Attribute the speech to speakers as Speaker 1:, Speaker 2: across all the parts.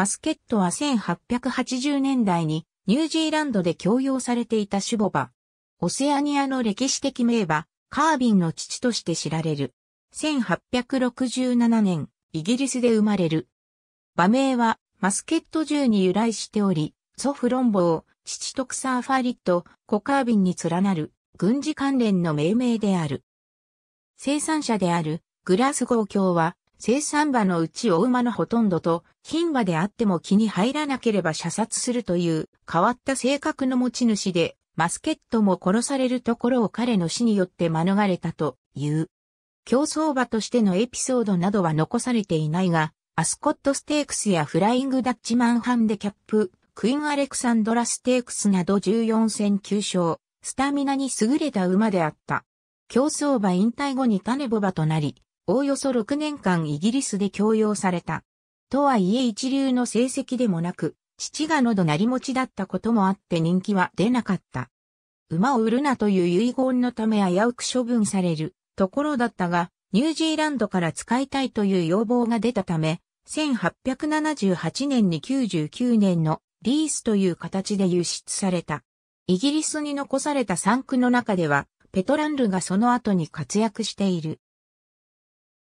Speaker 1: マスケットは1880年代にニュージーランドで供用されていた種母馬。オセアニアの歴史的名馬、カービンの父として知られる。1867年、イギリスで生まれる。馬名はマスケット銃に由来しており、祖父ロンボー、父トクサーファリット、コカービンに連なる軍事関連の命名である。生産者であるグラスゴーは生産馬のうち大馬のほとんどと、牝馬であっても気に入らなければ射殺するという変わった性格の持ち主で、マスケットも殺されるところを彼の死によって免れたという。競争馬としてのエピソードなどは残されていないが、アスコットステークスやフライングダッチマンハンデキャップ、クイーンアレクサンドラステークスなど14戦9勝、スタミナに優れた馬であった。競争馬引退後に種ボ馬となり、おおよそ6年間イギリスで教養された。とはいえ一流の成績でもなく、父が喉なり持ちだったこともあって人気は出なかった。馬を売るなという遺言のため危うく処分されるところだったが、ニュージーランドから使いたいという要望が出たため、1878年に99年のリースという形で輸出された。イギリスに残された産区の中では、ペトランルがその後に活躍している。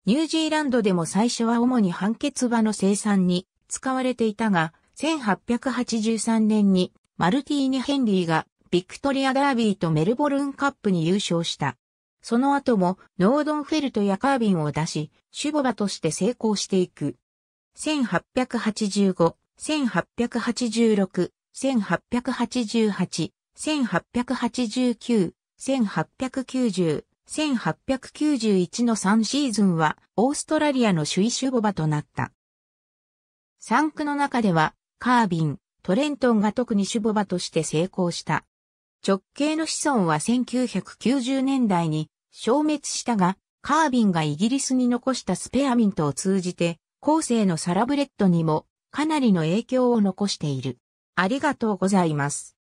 Speaker 1: ニュージーランドでも最初は主に判決場の生産に使われていたが、1883年にマルティーニ・ヘンリーがビクトリア・ダービーとメルボルンカップに優勝した。その後もノードンフェルトやカービンを出し、守護場として成功していく。1885、1886、1888、1889、1890、1891の3シーズンはオーストラリアの首位守護馬となった。3区の中ではカービン、トレントンが特に守護馬として成功した。直系の子孫は1990年代に消滅したが、カービンがイギリスに残したスペアミントを通じて、後世のサラブレッドにもかなりの影響を残している。ありがとうございます。